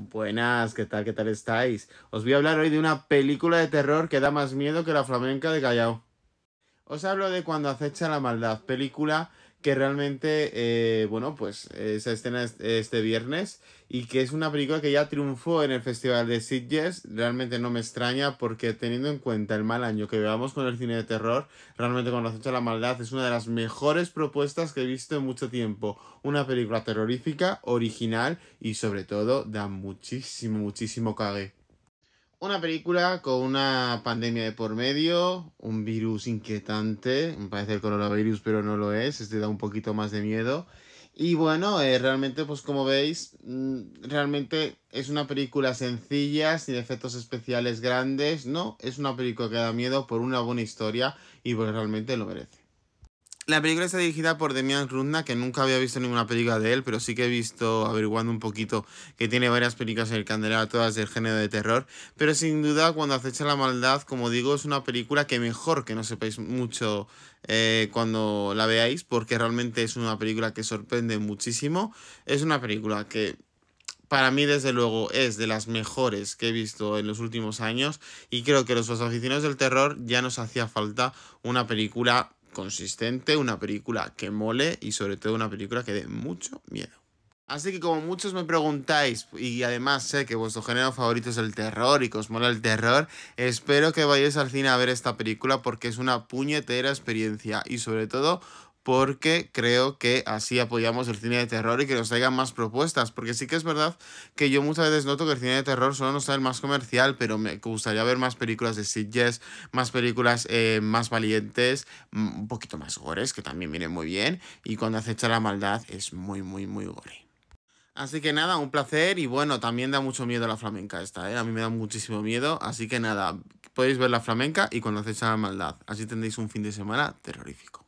Buenas, ¿qué tal? ¿Qué tal estáis? Os voy a hablar hoy de una película de terror que da más miedo que la flamenca de Callao. Os hablo de Cuando acecha la maldad, película que realmente, eh, bueno, pues esa se escena este viernes y que es una película que ya triunfó en el Festival de Sitges. Realmente no me extraña porque teniendo en cuenta el mal año que llevamos con el cine de terror, realmente con respecto a la maldad es una de las mejores propuestas que he visto en mucho tiempo. Una película terrorífica, original y sobre todo da muchísimo, muchísimo cague. Una película con una pandemia de por medio, un virus inquietante, me parece el coronavirus, pero no lo es, este da un poquito más de miedo. Y bueno, eh, realmente, pues como veis, mm, realmente es una película sencilla, sin efectos especiales grandes, ¿no? Es una película que da miedo por una buena historia y pues realmente lo merece. La película está dirigida por Demian Runda, que nunca había visto ninguna película de él, pero sí que he visto, averiguando un poquito, que tiene varias películas en el candelabro, todas del género de terror. Pero sin duda, cuando acecha la maldad, como digo, es una película que mejor que no sepáis mucho eh, cuando la veáis, porque realmente es una película que sorprende muchísimo. Es una película que para mí, desde luego, es de las mejores que he visto en los últimos años. Y creo que los aficionados del terror ya nos hacía falta una película consistente, una película que mole y sobre todo una película que dé mucho miedo. Así que como muchos me preguntáis, y además sé que vuestro género favorito es el terror y que os mola el terror, espero que vayáis al cine a ver esta película porque es una puñetera experiencia y sobre todo porque creo que así apoyamos el cine de terror y que nos traigan más propuestas, porque sí que es verdad que yo muchas veces noto que el cine de terror solo nos el más comercial, pero me gustaría ver más películas de Sitges, más películas eh, más valientes, un poquito más gores, que también vienen muy bien, y cuando acecha la maldad es muy, muy, muy gore. Así que nada, un placer y bueno, también da mucho miedo la flamenca esta, ¿eh? a mí me da muchísimo miedo, así que nada, podéis ver la flamenca y cuando acecha la maldad, así tendréis un fin de semana terrorífico.